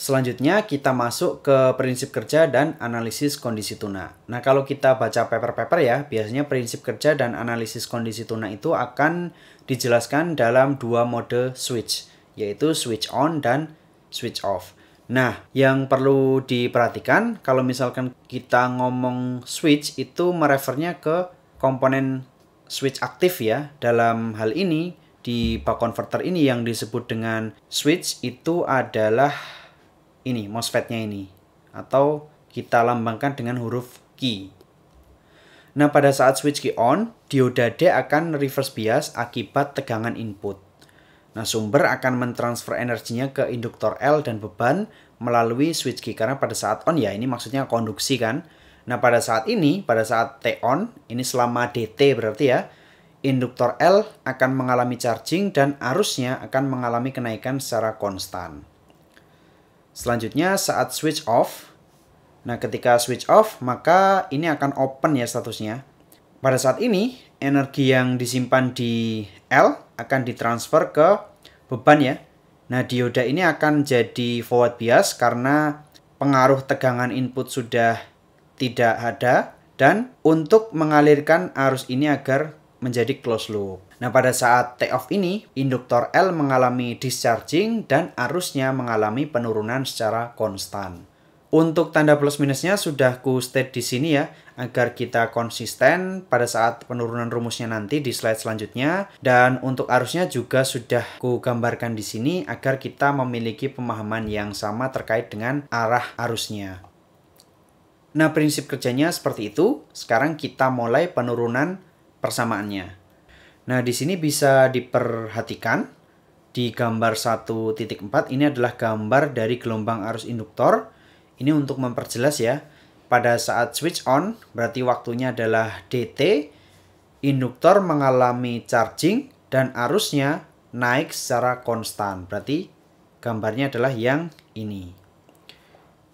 Selanjutnya kita masuk ke prinsip kerja dan analisis kondisi tuna. Nah kalau kita baca paper-paper ya, biasanya prinsip kerja dan analisis kondisi tuna itu akan dijelaskan dalam dua mode switch, yaitu switch on dan switch off. Nah, yang perlu diperhatikan kalau misalkan kita ngomong switch itu merefernya ke komponen switch aktif ya. Dalam hal ini di bak converter ini yang disebut dengan switch itu adalah ini MOSFETnya ini atau kita lambangkan dengan huruf Q. Nah, pada saat switch key on, dioda D akan reverse bias akibat tegangan input. Nah, sumber akan mentransfer energinya ke induktor L dan beban melalui switch key karena pada saat on ya ini maksudnya konduksi kan. Nah, pada saat ini, pada saat T on, ini selama DT berarti ya, induktor L akan mengalami charging dan arusnya akan mengalami kenaikan secara konstan. Selanjutnya saat switch off, nah ketika switch off maka ini akan open ya statusnya. Pada saat ini energi yang disimpan di L akan ditransfer ke beban ya. Nah dioda ini akan jadi forward bias karena pengaruh tegangan input sudah tidak ada dan untuk mengalirkan arus ini agar menjadi close loop. Nah, pada saat take off ini, induktor L mengalami discharging dan arusnya mengalami penurunan secara konstan. Untuk tanda plus minusnya sudah ku state di sini ya, agar kita konsisten pada saat penurunan rumusnya nanti di slide selanjutnya. Dan untuk arusnya juga sudah ku gambarkan di sini agar kita memiliki pemahaman yang sama terkait dengan arah arusnya. Nah, prinsip kerjanya seperti itu. Sekarang kita mulai penurunan persamaannya. Nah, di sini bisa diperhatikan di gambar 1.4 ini adalah gambar dari gelombang arus induktor. Ini untuk memperjelas ya. Pada saat switch on berarti waktunya adalah DT. Induktor mengalami charging dan arusnya naik secara konstan. Berarti gambarnya adalah yang ini.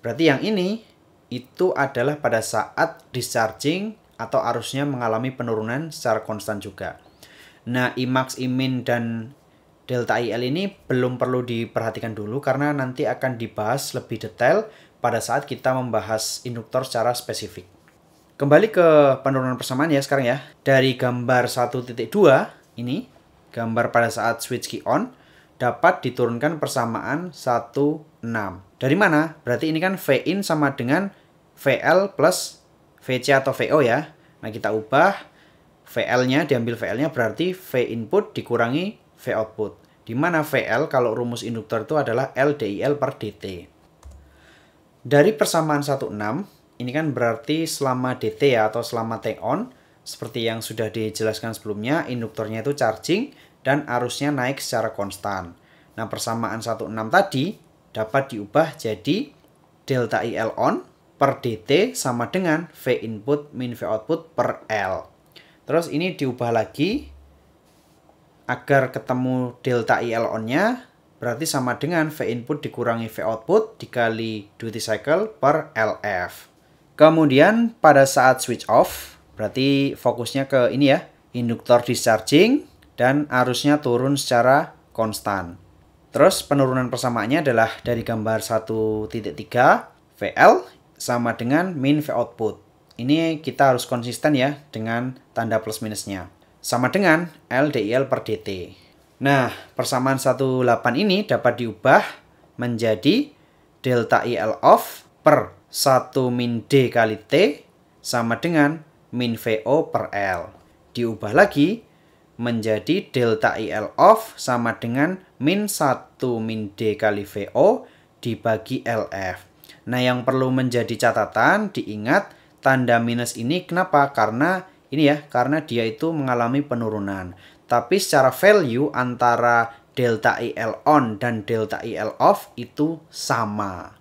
Berarti yang ini itu adalah pada saat discharging atau arusnya mengalami penurunan secara konstan juga. Nah, IMAX, IMIN, dan delta IL ini belum perlu diperhatikan dulu karena nanti akan dibahas lebih detail pada saat kita membahas induktor secara spesifik. Kembali ke penurunan persamaan ya sekarang ya. Dari gambar 1.2 ini, gambar pada saat switch key on, dapat diturunkan persamaan 1,6. Dari mana? Berarti ini kan V in sama dengan VL plus VC atau VO ya. Nah, kita ubah VL-nya, diambil VL-nya berarti V input dikurangi V output. Di mana VL kalau rumus induktor itu adalah L DIL per DT. Dari persamaan 16, ini kan berarti selama DT ya, atau selama T on, seperti yang sudah dijelaskan sebelumnya, induktornya itu charging dan arusnya naik secara konstan. Nah, persamaan 16 tadi dapat diubah jadi delta IL on per DT sama dengan V input min V output per L. Terus ini diubah lagi agar ketemu delta IL on-nya berarti sama dengan V input dikurangi V output dikali duty cycle per LF. Kemudian pada saat switch off berarti fokusnya ke ini ya, induktor discharging dan arusnya turun secara konstan. Terus penurunan persamaannya adalah dari gambar 1.3 VL sama dengan min V output. Ini kita harus konsisten ya dengan tanda plus minusnya. Sama dengan LDL per DT. Nah, persamaan 18 ini dapat diubah menjadi delta IL off per 1 min D kali T sama dengan min VO per L. Diubah lagi menjadi delta IL off sama dengan min 1 min D kali VO dibagi LF. Nah, yang perlu menjadi catatan diingat tanda minus ini kenapa? Karena ini ya, karena dia itu mengalami penurunan. Tapi secara value antara delta IL on dan delta IL off itu sama.